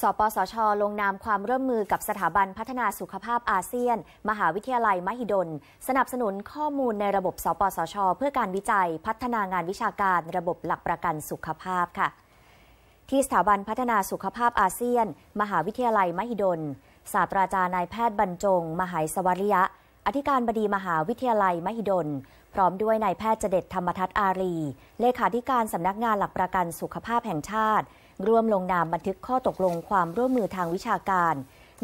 สปสช ลงนามความร่วมมือกับสถาบันพัฒนาสุขภาพอาเซียน มหาวิทยาลัยมหิดล สนับสนุนข้อมูลในระบบสปสช เพื่อการวิจัยพัฒนางานวิชาการ ระบบหลักประกันสุขภาพค่ะ ที่สถาบันพัฒนาสุขภาพอาเซียน มหาวิทยาลัยมหิดลศาสตราจารย์นายแพทย์บรรจง มหายสวริยะอธิการบดีมหาวิทยาลัยมหิดล พร้อมด้วยนายแพทย์เจเดตธรรมทัตอารีเลขาธิการสำนักงานหลักประกันสุขภาพแห่งชาติร่วมลงนามบันทึกข้อตกลงความร่วมมือทางวิชาการ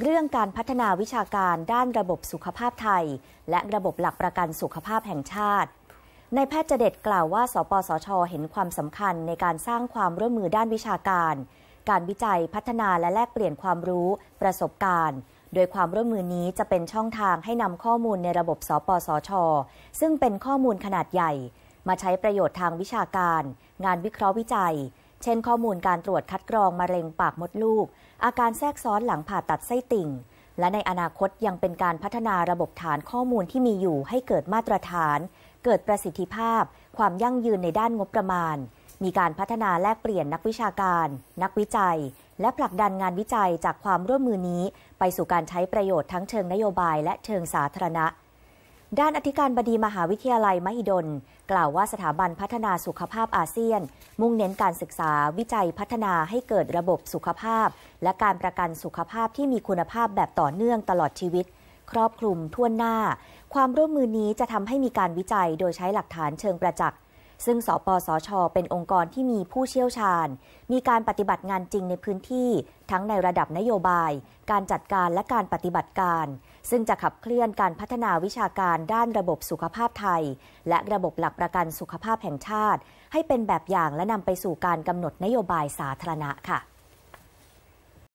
เรื่องการพัฒนาวิชาการด้านระบบสุขภาพไทย และระบบหลักประกันสุขภาพแห่งชาตินายแพทย์เจเดตกล่าวว่า สปสช เห็นความสำคัญในการสร้างความร่วมมือด้านวิชาการ การวิจัยพัฒนาและแลกเปลี่ยนความรู้ ประสบการณ์ โดยความร่วมมือนี้จะเป็นช่องทางให้นำข้อมูลในระบบ สปสช ซึ่งเป็นข้อมูลขนาดใหญ่ มาใช้ประโยชน์ทางวิชาการ งานวิเคราะห์วิจัยเช่น ข้อมูลการตรวจคัดกรองมะเร็งปากมดลูก อาการแทรกซ้อนหลังผ่าตัดไส้ติ่ง และในอนาคตยังเป็นการพัฒนาระบบฐานข้อมูลที่มีอยู่ให้เกิดมาตรฐาน เกิดประสิทธิภาพ ความยั่งยืนในด้านงบประมาณ มีการพัฒนาแลกเปลี่ยนนักวิชาการ นักวิจัย และผลักดันงานวิจัยจากความร่วมมือนี้ไปสู่การใช้ประโยชน์ทั้งเชิงนโยบายและเชิงสาธารณะด้านอธิการบดีมหาวิทยาลัย มหิดล กล่าวว่าสถาบันพัฒนาสุขภาพอาเซียน มุ่งเน้นการศึกษาวิจัยพัฒนาให้เกิดระบบสุขภาพ และการประกันสุขภาพที่มีคุณภาพแบบต่อเนื่องตลอดชีวิต ครอบคลุมทั่วหน้า ความร่วมมือนี้จะทำให้มีการวิจัยโดยใช้หลักฐานเชิงประจักษ์ซึ่งสปสช เป็นองค์กรที่มีผู้เชี่ยวชาญ มีการปฏิบัติงานจริงในพื้นที่ทั้งในระดับนโยบาย การจัดการและการปฏิบัติการ ซึ่งจะขับเคลื่อนการพัฒนาวิชาการด้านระบบสุขภาพไทย และระบบหลักประกันสุขภาพแห่งชาติ ให้เป็นแบบอย่างและนำไปสู่การกำหนดนโยบายสาธารณะค่ะ